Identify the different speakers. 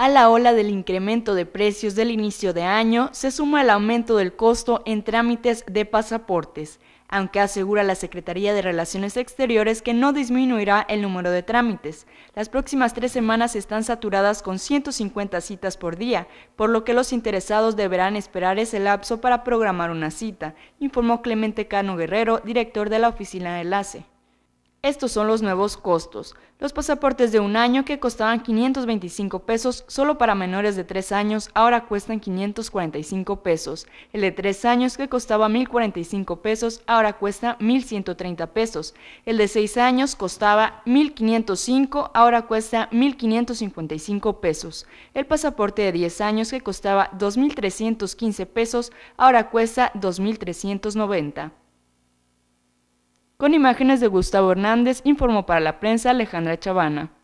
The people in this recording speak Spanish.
Speaker 1: A la ola del incremento de precios del inicio de año se suma el aumento del costo en trámites de pasaportes, aunque asegura la Secretaría de Relaciones Exteriores que no disminuirá el número de trámites. Las próximas tres semanas están saturadas con 150 citas por día, por lo que los interesados deberán esperar ese lapso para programar una cita, informó Clemente Cano Guerrero, director de la Oficina de Enlace. Estos son los nuevos costos. Los pasaportes de un año que costaban 525 pesos solo para menores de 3 años ahora cuestan 545 pesos. El de 3 años que costaba 1045 pesos ahora cuesta 1130 pesos. El de 6 años costaba 1505 ahora cuesta 1555 pesos. El pasaporte de 10 años que costaba 2315 pesos ahora cuesta 2390. Con imágenes de Gustavo Hernández, informó para la prensa Alejandra Chavana.